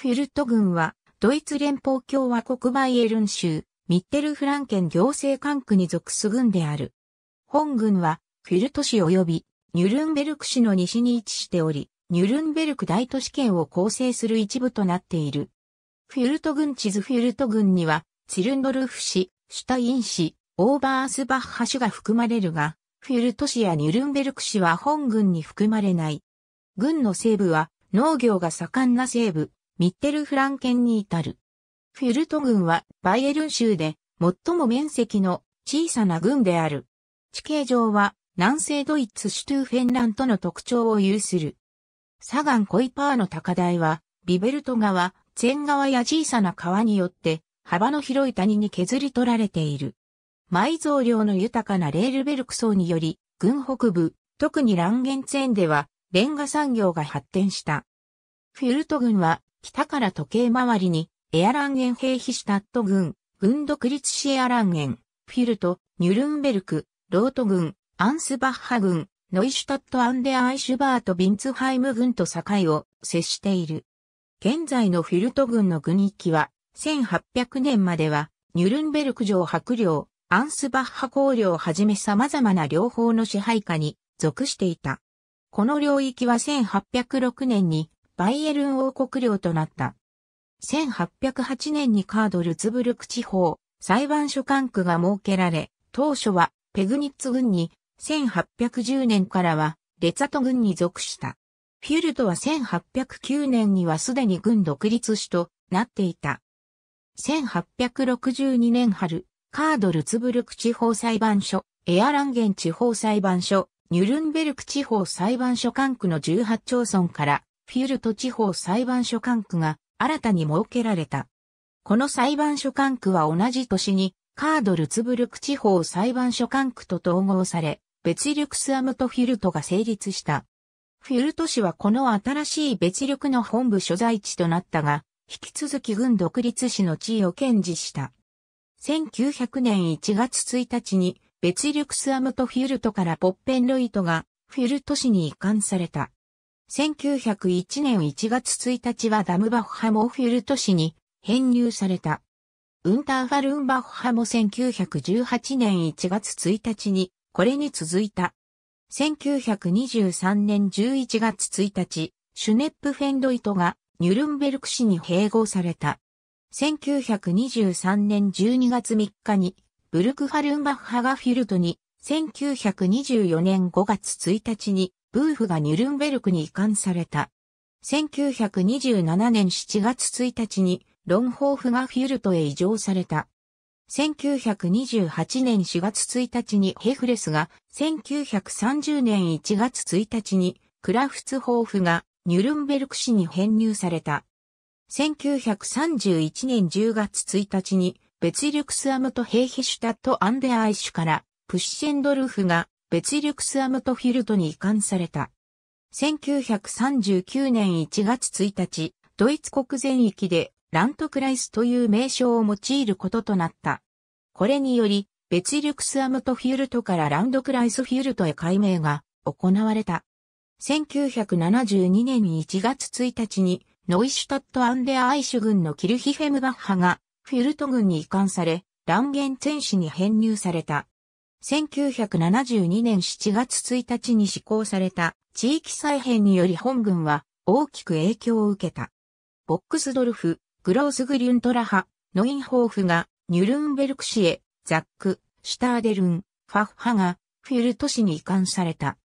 フュルト郡は、ドイツ連邦共和国バイエルン州、ミッテルフランケン行政管区に属す郡である。本郡は、フュルト市及び、ニュルンベルク市の西に位置しており、ニュルンベルク大都市圏を構成する一部となっている。フュルト郡地図フュルト郡には、ツィルンドルフ市、シュタイン市、オーバースバッハ市が含まれるが、フュルト市やニュルンベルク市は本郡に含まれない。郡の西部は、農業が盛んな西部、ミッテルフランケンに至る。フュルト郡はバイエルン州で最も面積の小さな郡である。地形上は南西ドイツシュトゥーフェンランとの特徴を有する。サガンコイパーの高台は、ビベルト川、ツェン川や小さな川によって幅の広い谷に削り取られている。埋蔵量の豊かなレールベルク層により、郡北部、特にランゲンツェンでは、レンガ産業が発展した。フュルト郡は北から時計回りに、エアランゲン兵ヒシュタット軍、軍独立市エアランゲン、フィルト、ニュルンベルク、ロート軍、アンスバッハ軍、ノイシュタットアンデアイシュバート・ビンツハイム軍と境を接している。現在のフィルト軍の軍域は、1800年までは、ニュルンベルク城白領、アンスバッハ公領をはじめ様々な両方の支配下に属していた。この領域は1806年にバイエルン王国領となった。1808年にカードルツブルク地方裁判所管区が設けられ、当初はペグニッツ軍に、1810年からはレツァト軍に属した。フュルトは1809年にはすでに軍独立主となっていた。1862年春、カードルツブルク地方裁判所、エアランゲン地方裁判所、ニュルンベルク地方裁判所管区の18町村からフィュルト地方裁判所管区が新たに設けられた。この裁判所管区は同じ年にカードルツブルク地方裁判所管区と統合され、別力スアムトフィルトが成立した。フィルト市はこの新しい別力の本部所在地となったが、引き続き軍独立市の地位を堅持した。1900年1月1日に別力スアムトフィルトからポッペンロイトがフィルト市に移管された。1901年1月1日はダムバッハモフィルト市に編入された。ウンターファルンバッハも1918年1月1日にこれに続いた。1923年11月1日、シュネップフェンドイトがニュルンベルク市に併合された。1923年12月3日にブルクファルンバッハがフィルトに、1924年5月1日にブーフがニュルンベルクに移管された。1927年7月1日にロンホーフがフュルトへ移乗された。1928年4月1日にヘフレスが、1930年1月1日にクラフツホーフがニュルンベルク市に編入された。1931年10月1日にベツイルクスアムとヘイヒシュタットアンデアイシュからプッシェンドルフが別リュクスアムトフィルトに移管された。1939年1月1日、ドイツ国全域でラントクライスという名称を用いることとなった。これにより、別リュクスアムトフィルトからランドクライスフィルトへ改名が行われた。1972年1月1日にノイシュタット・アンデア・アイシュ軍のキルヒフェムバッハがフィルト軍に移管され、ランゲンツェン市に編入された。1972年7月1日に施行された地域再編により本軍は大きく影響を受けた。ボックスドルフ、グロースグリュントラハ、ノインホーフがニュルンベルク市へ、ザック、シュターデルン、ファッハがフィル都市に移管された。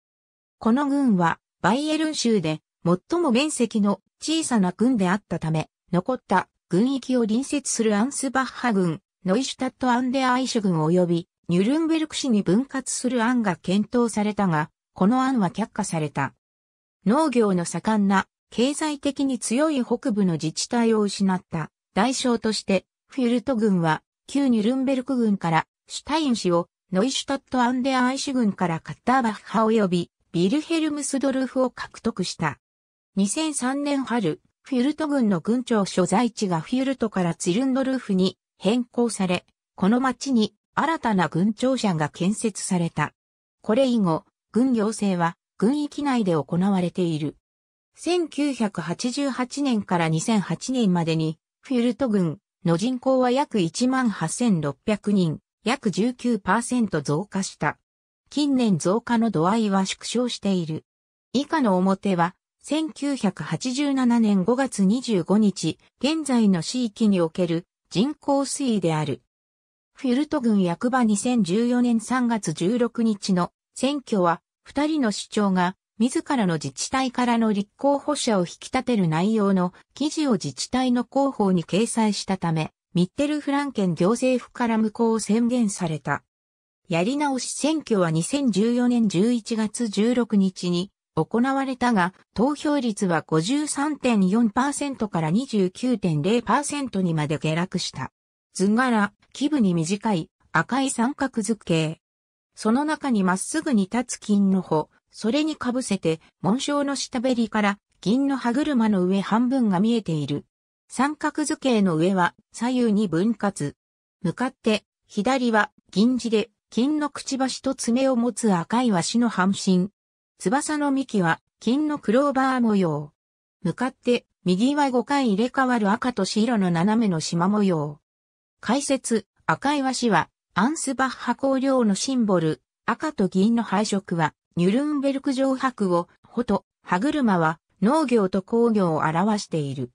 この軍はバイエルン州で最も面積の小さな軍であったため、残った軍域を隣接するアンスバッハ軍、ノイシュタット・アンデアイシュ軍及びニュルンベルク市に分割する案が検討されたが、この案は却下された。農業の盛んな、経済的に強い北部の自治体を失った代償として、フュルト軍は旧ニュルンベルク軍からシュタイン氏をノイシュタット・アンデアアイシュ軍からカッターバッハ及びビルヘルムスドルフを獲得した。2003年春、フュルト軍の軍庁所在地がフュルトからツィルンドルフに変更され、この町に新たな軍庁舎が建設された。これ以後、軍行政は軍域内で行われている。1988年から2008年までに、フュルト軍の人口は約18,600人、約19%増加した。近年増加の度合いは縮小している。以下の表は、1987年5月25日、現在の地域における人口推移である。フィルト軍役場2014年3月16日の選挙は、二人の市長が、自らの自治体からの立候補者を引き立てる内容の記事を自治体の広報に掲載したため、ミッテルフランケン行政府から無効を宣言された。やり直し選挙は2014年11月16日に行われたが、投票率は53.4%から29.0%にまで下落した。図柄、基部に短い赤い三角図形。その中にまっすぐに立つ金の穂、それにかぶせて紋章の下べりから銀の歯車の上半分が見えている。三角図形の上は左右に分割。向かって左は銀字で金のくちばしと爪を持つ赤いワシの半身。翼の幹は金のクローバー模様。向かって右は5回入れ替わる赤と白の斜めの縞模様。解説、赤い和紙は、アンスバッハ公領のシンボル、赤と銀の配色は、ニュルンベルク城白を、ほと、歯車は、農業と工業を表している。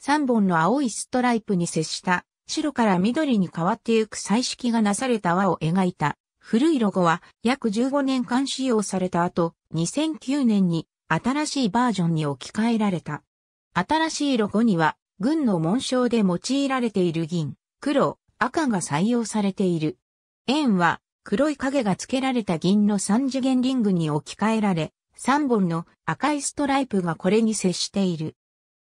3本の青いストライプに接した、白から緑に変わってゆく彩色がなされた輪を描いた。古いロゴは約15年間使用された後、2009年に新しいバージョンに置き換えられた。新しいロゴには、軍の紋章で用いられている銀、黒、赤が採用されている。円は黒い影が付けられた銀の三次元リングに置き換えられ、3本の赤いストライプがこれに接している。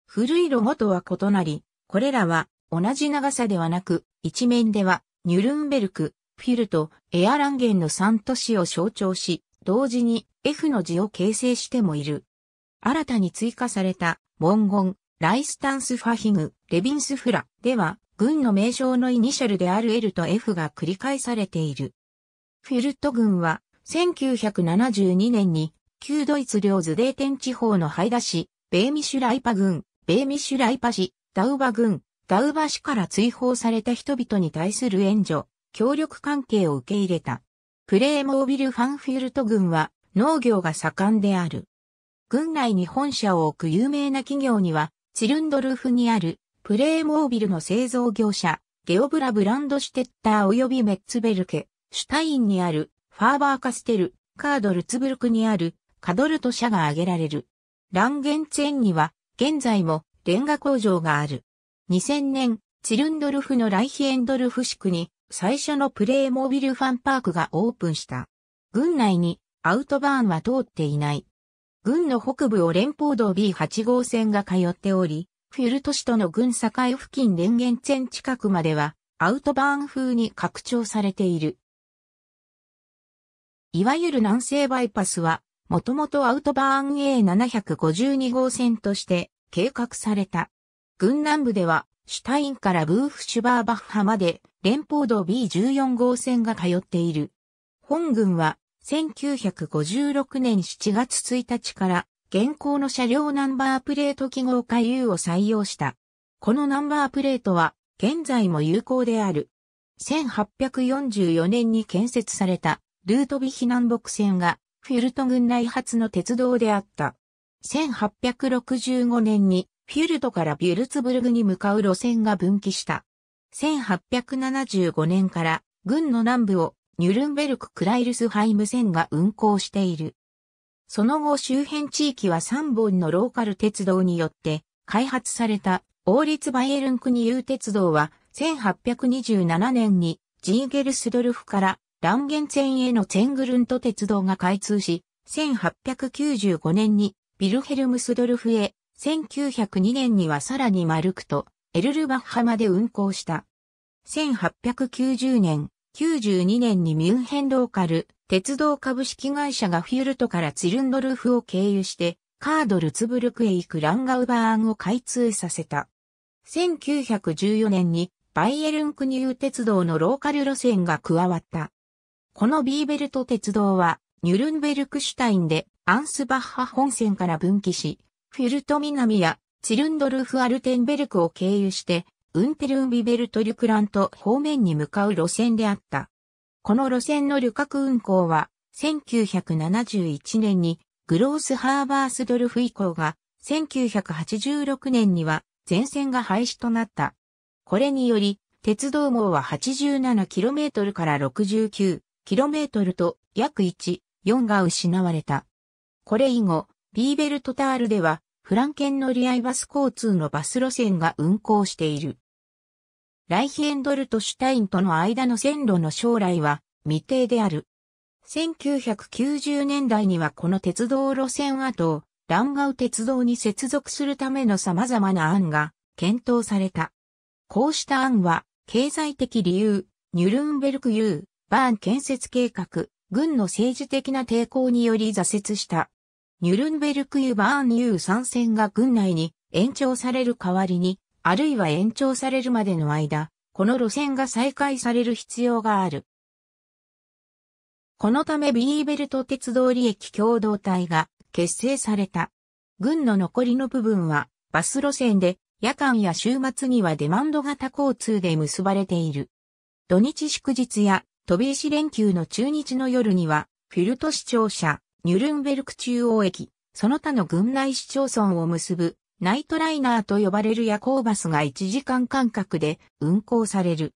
古いロゴとは異なり、これらは同じ長さではなく、一面ではニュルンベルク、フィルとエアランゲンの3都市を象徴し、同時に F の字を形成してもいる。新たに追加された文言、ライスタンスファヒグ、レビンスフラでは、軍の名称のイニシャルである L と F が繰り返されている。フィルト軍は1972年に旧ドイツ領ズデーテン地方のハイダ市、ベーミシュライパ軍、ベーミシュライパ市、ダウバ軍、ダウバ市から追放された人々に対する援助、協力関係を受け入れた。プレーモービル・ファンフィルト軍は農業が盛んである。軍内に本社を置く有名な企業には、チルンドルフにあるプレイモービルの製造業者、ゲオブラ・ブランドシュテッター及びメッツベルケ、シュタインにある、ファーバーカステル、カードルツブルクにある、カドルト社が挙げられる。ランゲンツェンには、現在も、レンガ工場がある。2000年、チルンドルフのライヒエンドルフ市区に、最初のプレイモービルファンパークがオープンした。軍内に、アウトバーンは通っていない。軍の北部を連邦道 B8 号線が通っており、フィルト市との軍境付近電源線近くまでは、アウトバーン風に拡張されている。いわゆる南西バイパスは、もともとアウトバーン A752 号線として計画された。軍南部では、シュタインからブーフシュバーバッハまで連邦道 B14 号線が通っている。本軍は1956年7月1日から現行の車両ナンバープレート記号化 U を採用した。このナンバープレートは現在も有効である。1844年に建設されたルートビヒ南北線がフュルト軍内発の鉄道であった。1865年にフュルトからビュルツブルグに向かう路線が分岐した。1875年から軍の南部をニュルンベルク・クライルスハイム線が運行している。その後周辺地域は3本のローカル鉄道によって開発された王立バイエルン国有鉄道は1827年にジーゲルスドルフからランゲン線へのツェングルント鉄道が開通し、1895年にビルヘルムスドルフへ、1902年にはさらにマルクとエルルバッハまで運行した。1890年、92年にミュンヘンローカル、鉄道株式会社がフュールトからツィルンドルフを経由して、カードルツブルクへ行くランガウバーンを開通させた。1914年にバイエルンクニュー鉄道のローカル路線が加わった。このビーベルト鉄道は、ニュルンベルクシュタインでアンスバッハ本線から分岐し、フュルト南やチルンドルフ・アルテンベルクを経由して、ウンテルンビベルト・リュクラント方面に向かう路線であった。この路線の旅客運行は、1971年にグロースハーバースドルフ以降が、1986年には全線が廃止となった。これにより、鉄道網は 87km から 69km と約1、4が失われた。これ以後、ビーベルトタールでは、フランケン乗り合いバス交通のバス路線が運行している。ライヒエンドルトシュタインとの間の線路の将来は未定である。1990年代にはこの鉄道路線跡をンガウ鉄道に接続するための様々な案が検討された。こうした案は経済的理由、ニュルンベルク U、バーン建設計画、軍の政治的な抵抗により挫折した。ニュルンベルク U バーン U 参戦が軍内に延長される代わりにあるいは延長されるまでの間、この路線が再開される必要がある。このためビーベルト鉄道利益共同体が結成された。軍の残りの部分はバス路線で夜間や週末にはデマンド型交通で結ばれている。土日祝日や飛び石連休の中日の夜にはフィルト市庁舎、ニュルンベルク中央駅、その他の軍内市町村を結ぶナイトライナーと呼ばれる夜行バスが1時間間隔で運行される。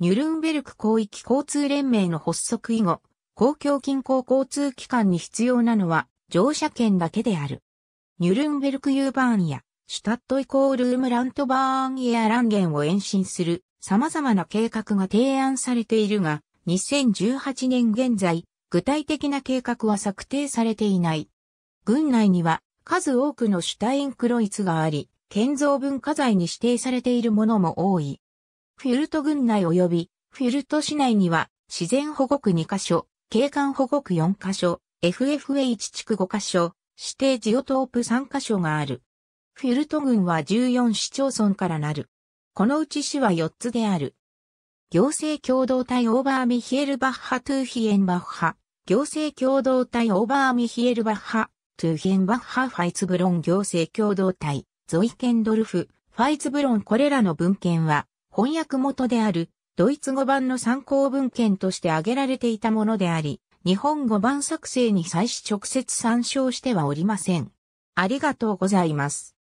ニュルンベルク広域交通連盟の発足以後、公共近郊交通機関に必要なのは乗車券だけである。ニュルンベルクユーバーンやシュタットイコールームラントバーンやランゲンを延伸する様々な計画が提案されているが、2018年現在、具体的な計画は策定されていない。軍内には数多くのシュタインクロイツがあり、建造文化財に指定されているものも多い。フュルト郡内及びフュルト市内には自然保護区2カ所、景観保護区4カ所、FFH 地区5カ所、指定ジオトープ3カ所がある。フュルト郡は14市町村からなる。このうち市は4つである。行政共同体オーバーミヒエルバッハトゥーヒエンバッハ。行政共同体オーバーミヒエルバッハ。トゥゲンバッハ・ファイツブロン行政共同体、ゾイ・ケンドルフ、ファイツブロンこれらの文献は、翻訳元である、ドイツ語版の参考文献として挙げられていたものであり、日本語版作成に際し直接参照してはおりません。ありがとうございます。